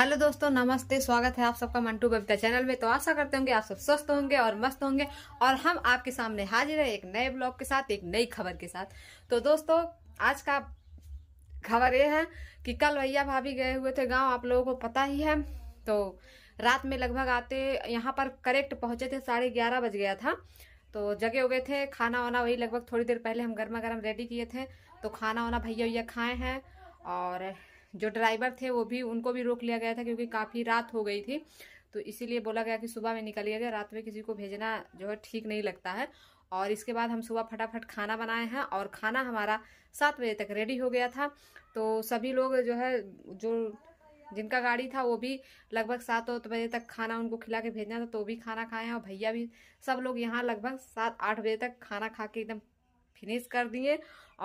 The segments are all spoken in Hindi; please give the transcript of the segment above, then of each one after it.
हेलो दोस्तों नमस्ते स्वागत है आप सबका मंटू बबिता चैनल में तो आशा करते होंगे आप सब स्वस्थ होंगे और मस्त होंगे और हम आपके सामने हाजिर है एक नए ब्लॉग के साथ एक नई खबर के साथ तो दोस्तों आज का खबर ये है कि कल भैया भाभी गए हुए थे गाँव आप लोगों को पता ही है तो रात में लगभग आते यहाँ पर करेक्ट पहुंचे थे साढ़े ग्यारह बज गया था तो जगे हो गए थे खाना वाना वही लगभग थोड़ी देर पहले हम गर्मा गर्म रेडी किए थे तो खाना वाना भैया भैया खाए हैं और जो ड्राइवर थे वो भी उनको भी रोक लिया गया था क्योंकि काफ़ी रात हो गई थी तो इसीलिए बोला गया कि सुबह में गया रात में किसी को भेजना जो है ठीक नहीं लगता है और इसके बाद हम सुबह फटाफट खाना बनाए हैं और खाना हमारा सात बजे तक रेडी हो गया था तो सभी लोग जो है जो जिनका गाड़ी था वो भी लगभग सात आठ बजे तक खाना उनको खिला के भेजना था तो भी खाना खाए हैं और भैया भी सब लोग यहाँ लगभग सात आठ बजे तक खाना खा के एकदम फिनिश कर दिए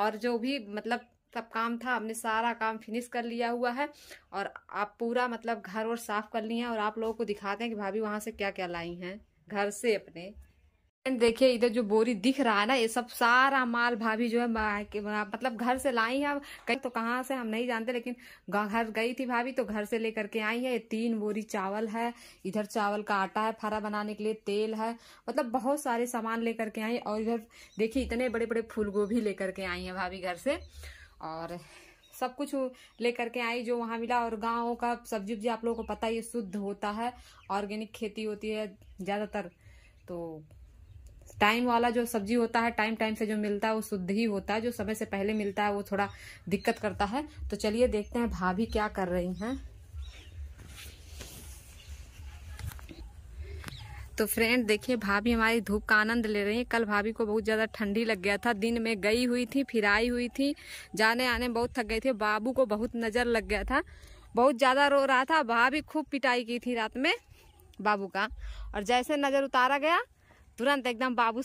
और जो भी मतलब सब काम था हमने सारा काम फिनिश कर लिया हुआ है और आप पूरा मतलब घर और साफ कर लिए हैं और आप लोगों को दिखाते हैं कि भाभी वहाँ से क्या क्या लाई हैं घर से अपने देखिए इधर जो बोरी दिख रहा है ना ये सब सारा माल भाभी जो है मतलब घर से लाई है कहीं तो कहाँ से हम नहीं जानते लेकिन घर गई थी भाभी तो घर से लेकर के आई है ये तीन बोरी चावल है इधर चावल का आटा है फरा बनाने के लिए तेल है मतलब बहुत सारे सामान लेकर के आई और इधर देखिए इतने बड़े बड़े फूल गोभी लेकर के आई है भाभी घर से और सब कुछ लेकर के आई जो वहाँ मिला और गाँव का सब्जी उब्जी आप लोगों को पता ही शुद्ध होता है ऑर्गेनिक खेती होती है ज़्यादातर तो टाइम वाला जो सब्जी होता है टाइम टाइम से जो मिलता है वो शुद्ध ही होता है जो समय से पहले मिलता है वो थोड़ा दिक्कत करता है तो चलिए देखते हैं भाभी क्या कर रही हैं तो फ्रेंड देखिए भाभी हमारी धूप का आनंद ले रही है कल भाभी को बहुत ज़्यादा ठंडी लग गया था दिन में गई हुई थी फिर आई हुई थी जाने आने बहुत थक गई थी बाबू को बहुत नज़र लग गया था बहुत ज़्यादा रो रहा था भाभी खूब पिटाई की थी रात में बाबू का और जैसे नज़र उतारा गया तुरंत एकदम बाबू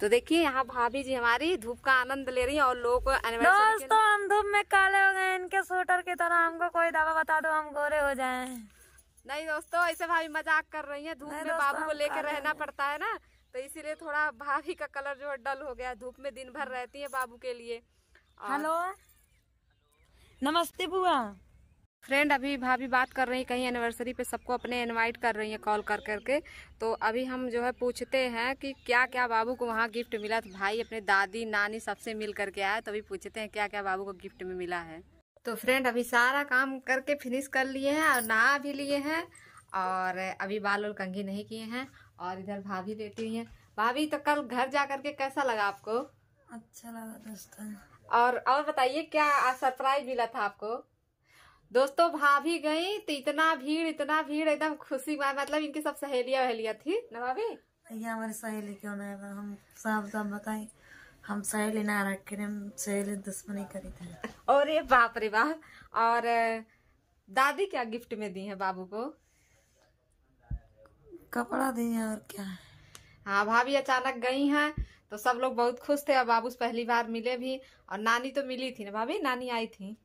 तो देखिए यहाँ भाभी जी हमारी धूप का आनंद ले रही है और लोग दोस्तों हम धूप में काले हो गए इनके स्वेटर की तरह हमको कोई दवा बता दो हम गोरे हो जाए नहीं दोस्तों ऐसे भाभी मजाक कर रही है धूप में बाबू को लेकर रहना पड़ता है ना तो इसीलिए थोड़ा भाभी का कलर जो है डल हो गया धूप में दिन भर रहती है बाबू के लिए हेलो नमस्ते बुआ फ्रेंड अभी भाभी बात कर रही कहीं एनिवर्सरी पे सबको अपने इनवाइट कर रही है कॉल कर करके तो अभी हम जो है पूछते हैं कि क्या क्या बाबू को वहाँ गिफ्ट मिला तो भाई अपने दादी नानी सबसे मिल करके आया तो अभी पूछते हैं क्या क्या बाबू को गिफ्ट में मिला है तो फ्रेंड अभी सारा काम करके फिनिश कर लिए हैं और नहा भी लिए हैं और अभी बाल और कंघी नहीं किए हैं और इधर भाभी हुई है भाभी तो कल घर जा करके कैसा लगा आपको अच्छा लगा दोस्तों और और बताइए क्या सरप्राइज मिला था आपको दोस्तों भाभी गई तो इतना भीड़ इतना भीड़ एकदम खुशी मतलब इनकी सब सहेलियां वहेलियां थी ना भाभी भैया हमारी सहेली क्यों नहीं हम साफ साफ बताए हम सहेली ना रखे सहेली दुश्मनी करी थी और ये बाप रे बाप और दादी क्या गिफ्ट में दी है बाबू को कपड़ा दी है और क्या हाँ भाभी अचानक गई हैं तो सब लोग बहुत खुश थे और बाबू पहली बार मिले भी और नानी तो मिली थी ना भाभी नानी आई थी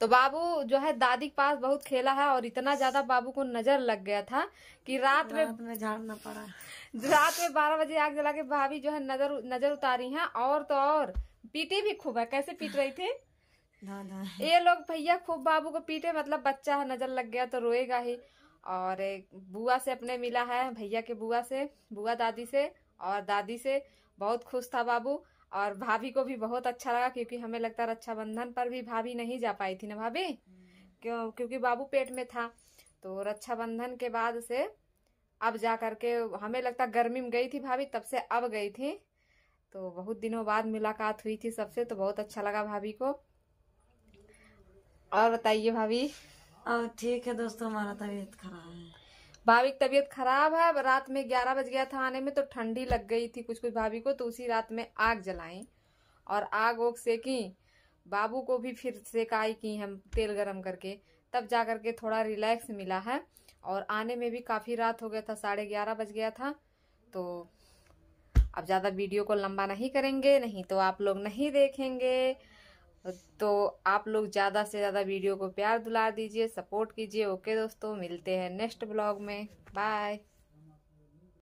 तो बाबू जो है दादी के पास बहुत खेला है और इतना ज्यादा बाबू को नजर लग गया था कि रात में रात में झाड़ना पड़ा रात में बारह बजे आग जला के भाभी जो है नजर नजर उतारी है और तो और पीटी भी खूब है कैसे पीट रही थी ये लोग भैया खूब बाबू को पीटे मतलब बच्चा है नजर लग गया तो रोएगा ही और बुआ से अपने मिला है भैया के बुआ से बुआ दादी से और दादी से बहुत खुश था बाबू और भाभी को भी बहुत अच्छा लगा क्योंकि हमें लगता रक्षाबंधन पर भी भाभी नहीं जा पाई थी ना भाभी क्यों क्योंकि बाबू पेट में था तो रक्षाबंधन के बाद से अब जा करके हमें लगता गर्मी में गई थी भाभी तब से अब गई थी तो बहुत दिनों बाद मुलाकात हुई थी सबसे तो बहुत अच्छा लगा भाभी को और बताइए भाभी ठीक है दोस्तों हमारा तबीयत खराब है भाभी की तबीयत खराब है रात में ग्यारह बज गया था आने में तो ठंडी लग गई थी कुछ कुछ भाभी को तो उसी रात में आग जलाएं और आग ओग सेकी बाबू को भी फिर सेकाई की हम तेल गरम करके तब जा करके थोड़ा रिलैक्स मिला है और आने में भी काफ़ी रात हो गया था साढ़े ग्यारह बज गया था तो अब ज़्यादा वीडियो को लंबा नहीं करेंगे नहीं तो आप लोग नहीं देखेंगे तो आप लोग ज़्यादा से ज़्यादा वीडियो को प्यार दुला दीजिए सपोर्ट कीजिए ओके दोस्तों मिलते हैं नेक्स्ट ब्लॉग में बाय